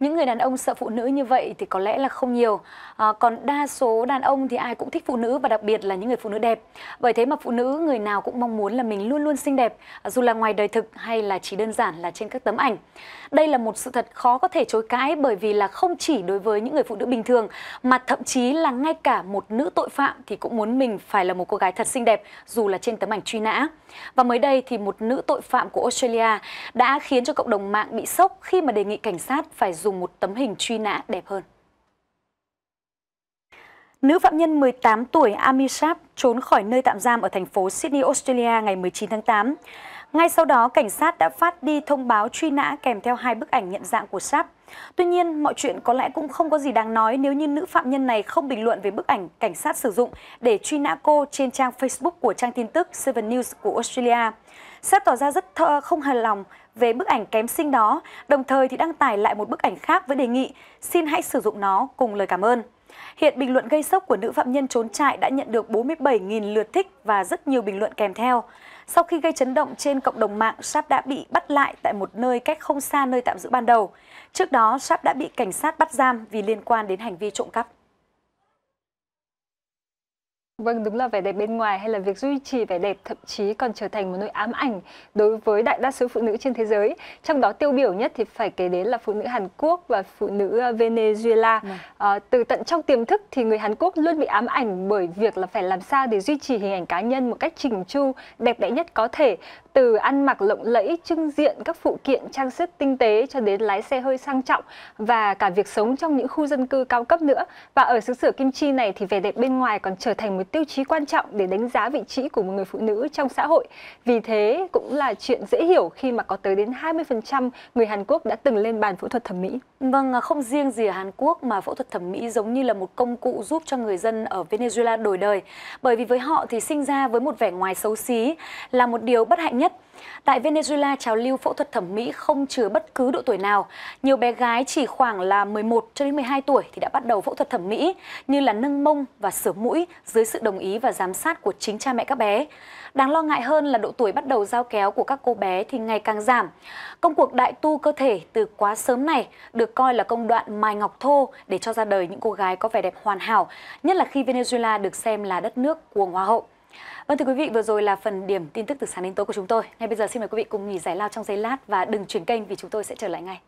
những người đàn ông sợ phụ nữ như vậy thì có lẽ là không nhiều à, còn đa số đàn ông thì ai cũng thích phụ nữ và đặc biệt là những người phụ nữ đẹp bởi thế mà phụ nữ người nào cũng mong muốn là mình luôn luôn xinh đẹp dù là ngoài đời thực hay là chỉ đơn giản là trên các tấm ảnh đây là một sự thật khó có thể chối cãi bởi vì là không chỉ đối với những người phụ nữ bình thường mà thậm chí là ngay cả một nữ tội phạm thì cũng muốn mình phải là một cô gái thật xinh đẹp dù là trên tấm ảnh truy nã và mới đây thì một nữ tội phạm của Australia đã khiến cho cộng đồng mạng bị sốc khi mà đề nghị cảnh sát phải dùng dùng một tấm hình truy nã đẹp hơn. Nữ phạm nhân 18 tuổi Ami Sharp trốn khỏi nơi tạm giam ở thành phố Sydney, Australia ngày 19 tháng 8. Ngay sau đó, cảnh sát đã phát đi thông báo truy nã kèm theo hai bức ảnh nhận dạng của Sharp. Tuy nhiên, mọi chuyện có lẽ cũng không có gì đáng nói nếu như nữ phạm nhân này không bình luận về bức ảnh cảnh sát sử dụng để truy nã cô trên trang Facebook của trang tin tức Seven News của Australia. Sếp tỏ ra rất thơ, không hài lòng về bức ảnh kém xinh đó, đồng thời thì đăng tải lại một bức ảnh khác với đề nghị xin hãy sử dụng nó cùng lời cảm ơn. Hiện bình luận gây sốc của nữ phạm nhân trốn trại đã nhận được 47.000 lượt thích và rất nhiều bình luận kèm theo. Sau khi gây chấn động trên cộng đồng mạng, Sáp đã bị bắt lại tại một nơi cách không xa nơi tạm giữ ban đầu. Trước đó, Sáp đã bị cảnh sát bắt giam vì liên quan đến hành vi trộm cắp. Vâng, đúng là vẻ đẹp bên ngoài hay là việc duy trì vẻ đẹp thậm chí còn trở thành một nỗi ám ảnh đối với đại đa số phụ nữ trên thế giới. Trong đó tiêu biểu nhất thì phải kể đến là phụ nữ Hàn Quốc và phụ nữ ờ, Venezuela. À, từ tận trong tiềm thức thì người Hàn Quốc luôn bị ám ảnh bởi việc là phải làm sao để duy trì hình ảnh cá nhân một cách chỉnh chu, đẹp đẽ nhất có thể. Từ ăn mặc lộng lẫy, trưng diện, các phụ kiện trang sức tinh tế cho đến lái xe hơi sang trọng và cả việc sống trong những khu dân cư cao cấp nữa. Và ở xứ sở Kim Chi này thì vẻ đẹp bên ngoài còn trở thành một tiêu chí quan trọng để đánh giá vị trí của một người phụ nữ trong xã hội. Vì thế cũng là chuyện dễ hiểu khi mà có tới đến 20% người Hàn Quốc đã từng lên bàn phẫu thuật thẩm mỹ. Vâng, à, không riêng gì ở Hàn Quốc mà phẫu thuật thẩm mỹ giống như là một công cụ giúp cho người dân ở Venezuela đổi đời. Bởi vì với họ thì sinh ra với một vẻ ngoài xấu xí là một điều bất hạnh nhất. Tại Venezuela, trào lưu phẫu thuật thẩm mỹ không chứa bất cứ độ tuổi nào. Nhiều bé gái chỉ khoảng là 11 cho đến 12 tuổi thì đã bắt đầu phẫu thuật thẩm mỹ như là nâng mông và sửa mũi dưới sự đồng ý và giám sát của chính cha mẹ các bé. Đáng lo ngại hơn là độ tuổi bắt đầu giao kéo của các cô bé thì ngày càng giảm. Công cuộc đại tu cơ thể từ quá sớm này được coi là công đoạn mài ngọc thô để cho ra đời những cô gái có vẻ đẹp hoàn hảo, nhất là khi Venezuela được xem là đất nước của Hoa hậu. Vâng thưa quý vị, vừa rồi là phần điểm tin tức từ sáng đến tối của chúng tôi. Ngay bây giờ xin mời quý vị cùng nghỉ giải lao trong giây lát và đừng chuyển kênh vì chúng tôi sẽ trở lại ngay.